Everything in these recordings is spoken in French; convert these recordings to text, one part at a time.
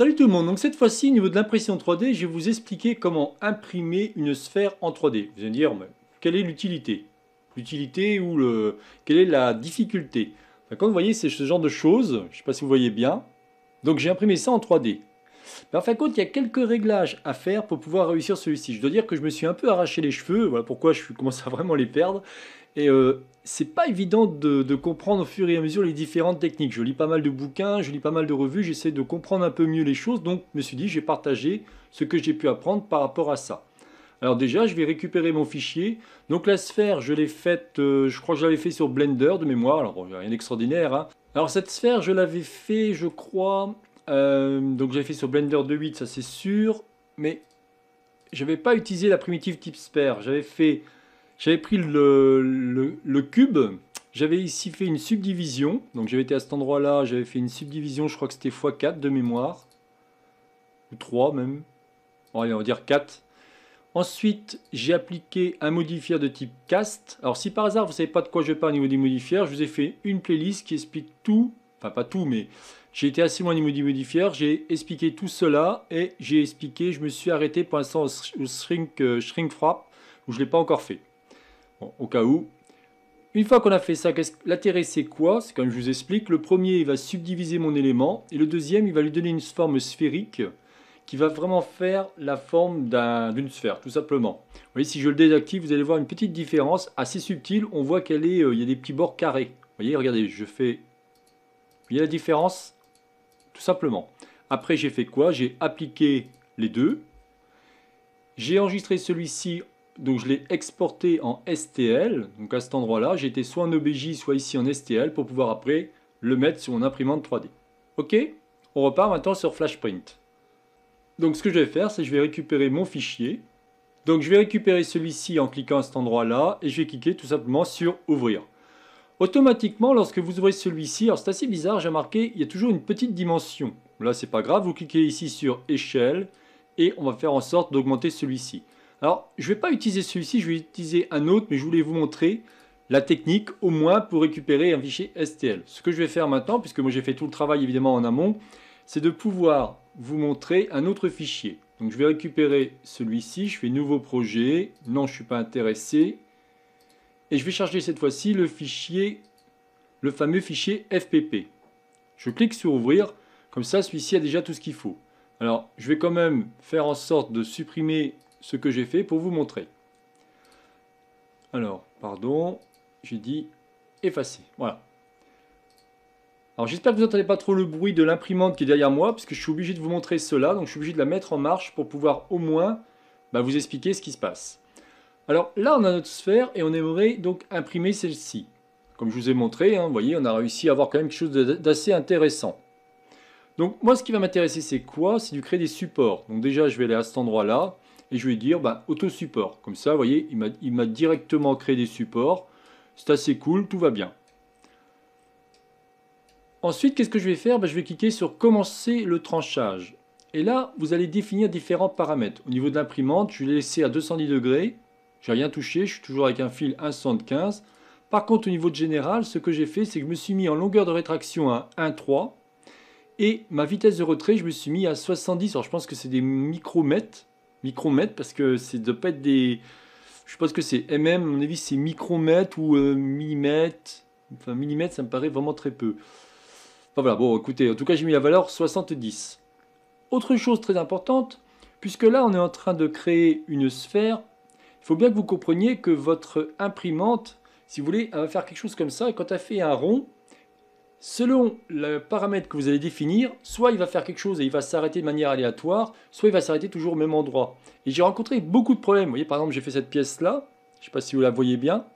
Salut tout le monde, donc cette fois-ci au niveau de l'impression 3D, je vais vous expliquer comment imprimer une sphère en 3D. Vous allez me dire, quelle est l'utilité L'utilité ou le... quelle est la difficulté enfin, vous voyez, c'est ce genre de choses, je ne sais pas si vous voyez bien. Donc j'ai imprimé ça en 3D. Mais en fin de compte, il y a quelques réglages à faire pour pouvoir réussir celui-ci. Je dois dire que je me suis un peu arraché les cheveux, voilà pourquoi je commence à vraiment les perdre. Et euh, c'est pas évident de, comprendre au fur et à mesure les différentes techniques. Je lis pas mal de bouquins, je lis pas mal de revues, j'essaie de comprendre un peu mieux les choses, donc je me suis dit j'ai partagé ce que j'ai pu apprendre par rapport à ça. Alors déjà, je vais récupérer mon fichier. Donc la sphère, je l'ai faite, euh, je crois que je l'avais fait sur Blender de mémoire, alors rien d'extraordinaire. Hein. Alors cette sphère, je l'avais fait, je crois, euh, donc j'avais fait sur Blender 2.8, ça c'est sûr, mais je n'avais pas utilisé la primitive type sphère, j'avais fait j'avais pris le, cube, j'avais ici fait une subdivision. Donc j'avais été à cet endroit-là, j'avais fait une subdivision, je crois que c'était x4 de mémoire. Ou 3 même. on va dire 4. Ensuite, j'ai appliqué un modifier de type cast. Alors si par hasard vous ne savez pas de quoi je parle au niveau des modifiers, je vous ai fait une playlist qui explique tout, enfin pas tout, mais j'ai été assez loin au niveau des modifiers, j'ai expliqué tout cela et j'ai expliqué, je me suis arrêté pour l'instant au shrink, euh, shrink, où je ne l'ai pas encore fait au cas où. Une fois qu'on a fait ça, l'intérêt c'est quoi C'est comme je vous explique, le premier il va subdiviser mon élément et le deuxième il va lui donner une forme sphérique qui va vraiment faire la forme d'une sphère, tout simplement. Vous voyez, si je le désactive, vous allez voir une petite différence assez subtile. On voit qu'elle est, euh, il y a des petits bords carrés. Vous voyez, regardez, je fais... Il y la différence, tout simplement. Après, j'ai fait quoi J'ai appliqué les deux. J'ai enregistré celui-ci donc je l'ai exporté en STL, donc à cet endroit-là, j'étais soit en OBJ, soit ici en STL pour pouvoir après le mettre sur mon imprimante 3D. Ok On repart maintenant sur Flashprint. Donc ce que je vais faire, c'est que je vais récupérer mon fichier. Donc je vais récupérer celui-ci en cliquant à cet endroit-là et je vais cliquer tout simplement sur Ouvrir. Automatiquement, lorsque vous ouvrez celui-ci, alors c'est assez bizarre, j'ai remarqué, il y a toujours une petite dimension. Là, c'est pas grave, vous cliquez ici sur Échelle et on va faire en sorte d'augmenter celui-ci. Alors, je ne vais pas utiliser celui-ci, je vais utiliser un autre, mais je voulais vous montrer la technique, au moins pour récupérer un fichier STL. Ce que je vais faire maintenant, puisque moi j'ai fait tout le travail évidemment en amont, c'est de pouvoir vous montrer un autre fichier. Donc je vais récupérer celui-ci, je fais nouveau projet, non je ne suis pas intéressé, et je vais charger cette fois-ci le fichier, le fameux fichier FPP. Je clique sur ouvrir, comme ça celui-ci a déjà tout ce qu'il faut. Alors je vais quand même faire en sorte de supprimer ce que j'ai fait pour vous montrer. Alors, pardon, j'ai dit effacer. Voilà. Alors j'espère que vous n'entendez pas trop le bruit de l'imprimante qui est derrière moi, puisque que je suis obligé de vous montrer cela, donc je suis obligé de la mettre en marche pour pouvoir au moins bah, vous expliquer ce qui se passe. Alors là, on a notre sphère et on aimerait donc imprimer celle-ci. Comme je vous ai montré, hein, vous voyez, on a réussi à avoir quand même quelque chose d'assez intéressant. Donc moi, ce qui va m'intéresser, c'est quoi C'est de créer des supports. Donc déjà, je vais aller à cet endroit-là et je vais dire ben, auto-support. Comme ça, vous voyez, il m'a directement créé des supports. C'est assez cool, tout va bien. Ensuite, qu'est-ce que je vais faire bah, Je vais cliquer sur « Commencer le tranchage ». Et là, vous allez définir différents paramètres. Au niveau de l'imprimante, je l'ai laisser à 210 degrés. Je n'ai rien touché, je suis toujours avec un fil 1,75. Par contre, au niveau de général, ce que j'ai fait, c'est que je me suis mis en longueur de rétraction à 1,3. Et ma vitesse de retrait, je me suis mis à 70. Alors, je pense que c'est des micromètres micromètres parce que c'est de doit pas être des. Je pense que c'est mm, à mon avis c'est micromètre ou euh, millimètre. Enfin, millimètre, ça me paraît vraiment très peu. Enfin voilà, bon, écoutez, en tout cas, j'ai mis la valeur 70. Autre chose très importante, puisque là, on est en train de créer une sphère, il faut bien que vous compreniez que votre imprimante, si vous voulez, elle va faire quelque chose comme ça, et quand elle fait un rond, Selon le paramètre que vous allez définir, soit il va faire quelque chose et il va s'arrêter de manière aléatoire, soit il va s'arrêter toujours au même endroit. Et j'ai rencontré beaucoup de problèmes. Vous voyez, par exemple, j'ai fait cette pièce-là. Je ne sais pas si vous la voyez bien.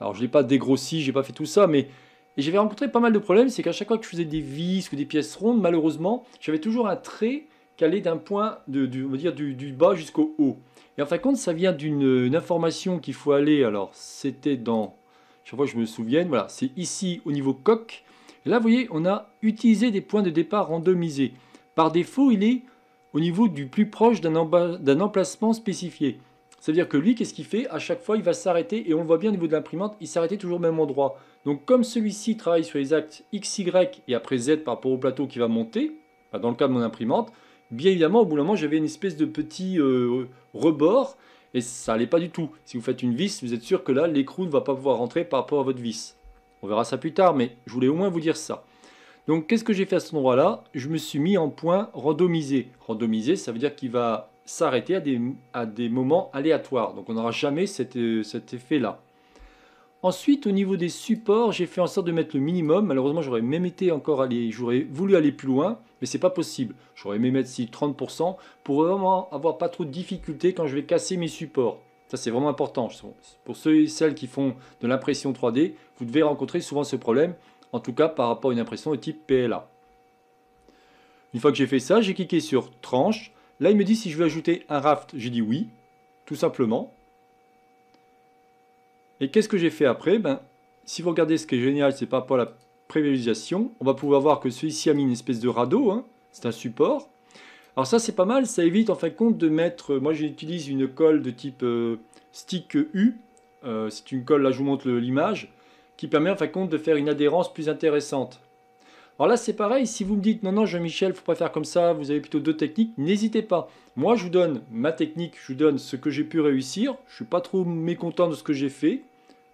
Alors, je ne l'ai pas dégrossi, je n'ai pas fait tout ça, mais j'avais rencontré pas mal de problèmes, c'est qu'à chaque fois que je faisais des vis ou des pièces rondes, malheureusement, j'avais toujours un trait qui allait d'un point de, on va dire, du, du bas jusqu'au haut. Et en fin de compte, ça vient d'une euh, information qu'il faut aller, alors c'était dans chaque fois que je me souvienne, voilà, c'est ici au niveau coque. là, vous voyez, on a utilisé des points de départ randomisés. Par défaut, il est au niveau du plus proche d'un emplacement spécifié. C'est-à-dire que lui, qu'est-ce qu'il fait À chaque fois, il va s'arrêter, et on le voit bien au niveau de l'imprimante, il s'arrêtait toujours au même endroit. Donc comme celui-ci travaille sur les axes X, Y, et après Z par rapport au plateau qui va monter, dans le cas de mon imprimante, bien évidemment, au bout d'un moment, j'avais une espèce de petit euh, rebord, et ça n'allait pas du tout. Si vous faites une vis, vous êtes sûr que là, l'écrou ne va pas pouvoir rentrer par rapport à votre vis. On verra ça plus tard, mais je voulais au moins vous dire ça. Donc, qu'est-ce que j'ai fait à cet endroit-là Je me suis mis en point randomisé. Randomisé, ça veut dire qu'il va s'arrêter à des, moments aléatoires. Donc, on n'aura jamais euh, cet, effet-là. Ensuite, au niveau des supports, j'ai fait en sorte de mettre le minimum. Malheureusement, j'aurais même été encore allé, j'aurais voulu aller plus loin mais c'est pas possible. J'aurais aimé mettre si 30% pour vraiment avoir pas trop de difficultés quand je vais casser mes supports. Ça, c'est vraiment important. Pour ceux et celles qui font de l'impression 3D, vous devez rencontrer souvent ce problème, en tout cas par rapport à une impression de type PLA. Une fois que j'ai fait ça, j'ai cliqué sur tranche. Là, il me dit si je veux ajouter un raft. J'ai dit oui, tout simplement. Et qu'est-ce que j'ai fait après ben, Si vous regardez ce qui est génial, c'est pas rapport la on va pouvoir voir que celui-ci a mis une espèce de radeau, hein. c'est un support. Alors ça c'est pas mal, ça évite en fin de compte de mettre, moi j'utilise une colle de type euh, stick U, euh, c'est une colle, là je vous montre l'image, qui permet en fin de compte de faire une adhérence plus intéressante. Alors là c'est pareil, si vous me dites non non Jean-Michel, faut pas faire comme ça, vous avez plutôt deux techniques, n'hésitez pas. Moi je vous donne ma technique, je vous donne ce que j'ai pu réussir, je suis pas trop mécontent de ce que j'ai fait,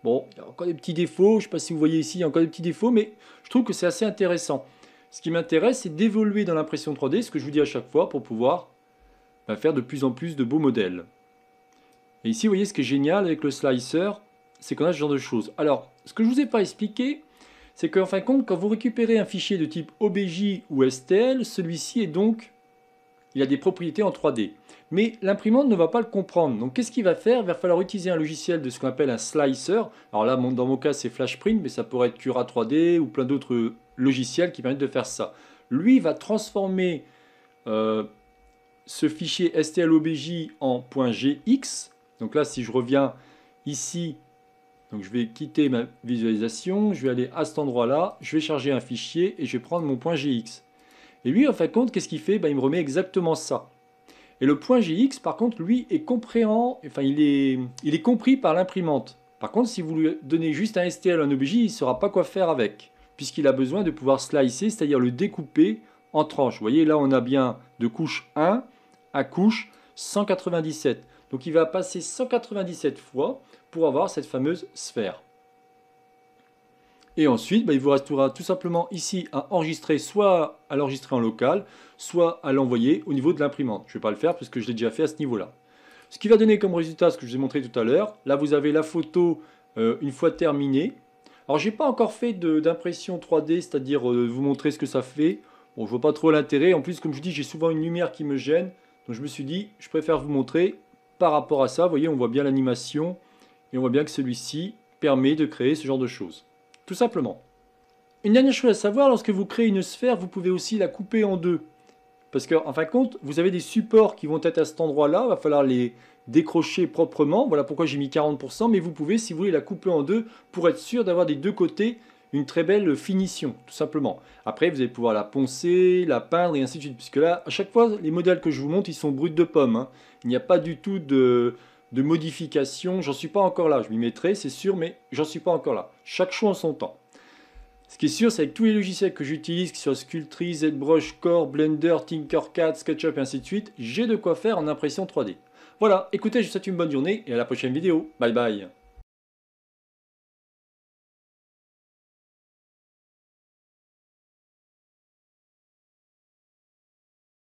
Bon, il y a encore des petits défauts, je ne sais pas si vous voyez ici, il y a encore des petits défauts, mais je trouve que c'est assez intéressant. Ce qui m'intéresse, c'est d'évoluer dans l'impression 3D, ce que je vous dis à chaque fois, pour pouvoir bah, faire de plus en plus de beaux modèles. Et ici, vous voyez ce qui est génial avec le slicer, c'est qu'on a ce genre de choses. Alors, ce que je ne vous ai pas expliqué, c'est qu'en fin de compte, quand vous récupérez un fichier de type OBJ ou STL, celui-ci est donc il a des propriétés en 3D. Mais l'imprimante ne va pas le comprendre. Donc qu'est-ce qu'il va faire Il va falloir utiliser un logiciel de ce qu'on appelle un slicer. Alors là, dans mon cas, c'est Flashprint, mais ça pourrait être Cura 3D ou plein d'autres euh, logiciels qui permettent de faire ça. Lui va transformer euh, ce fichier STLOBJ en .gx. Donc là, si je reviens ici, donc je vais quitter ma visualisation, je vais aller à cet endroit-là, je vais charger un fichier et je vais prendre mon .gx. Et lui, en fin de compte, qu'est-ce qu'il fait ben, Il me remet exactement ça. Et le point GX, par contre, lui, est compréhend, enfin, il est, il est compris par l'imprimante. Par contre, si vous lui donnez juste un STL, un objet, il ne saura pas quoi faire avec, puisqu'il a besoin de pouvoir slicer, c'est-à-dire le découper en tranches. Vous voyez, là, on a bien de couche 1 à couche 197. Donc, il va passer 197 fois pour avoir cette fameuse sphère. Et ensuite, bah, il vous restera tout simplement ici à enregistrer, soit à l'enregistrer en local, soit à l'envoyer au niveau de l'imprimante. Je ne vais pas le faire parce que je l'ai déjà fait à ce niveau-là. Ce qui va donner comme résultat ce que je vous ai montré tout à l'heure. Là, vous avez la photo euh, une fois terminée. Alors, je n'ai pas encore fait d'impression 3D, c'est-à-dire euh, vous montrer ce que ça fait. Bon, je vois pas trop l'intérêt. En plus, comme je dis, j'ai souvent une lumière qui me gêne. Donc, je me suis dit, je préfère vous montrer par rapport à ça. Vous voyez, on voit bien l'animation et on voit bien que celui-ci permet de créer ce genre de choses tout simplement. Une dernière chose à savoir, lorsque vous créez une sphère, vous pouvez aussi la couper en deux. Parce que en fin de compte, vous avez des supports qui vont être à cet endroit-là, il va falloir les décrocher proprement. Voilà pourquoi j'ai mis 40%, mais vous pouvez, si vous voulez, la couper en deux pour être sûr d'avoir des deux côtés une très belle finition, tout simplement. Après, vous allez pouvoir la poncer, la peindre et ainsi de suite. Puisque là, à chaque fois, les modèles que je vous montre, ils sont bruts de pomme. Hein. Il n'y a pas du tout de, de modifications, J'en suis pas encore là. Je m'y mettrai, c'est sûr, mais j'en suis pas encore là. Chaque choix en son temps. Ce qui est sûr, c'est que tous les logiciels que j'utilise, que ce soit Sculptree, ZBrush, Core, Blender, Tinkercad, SketchUp et ainsi de suite, j'ai de quoi faire en impression 3D. Voilà, écoutez, je vous souhaite une bonne journée et à la prochaine vidéo. Bye bye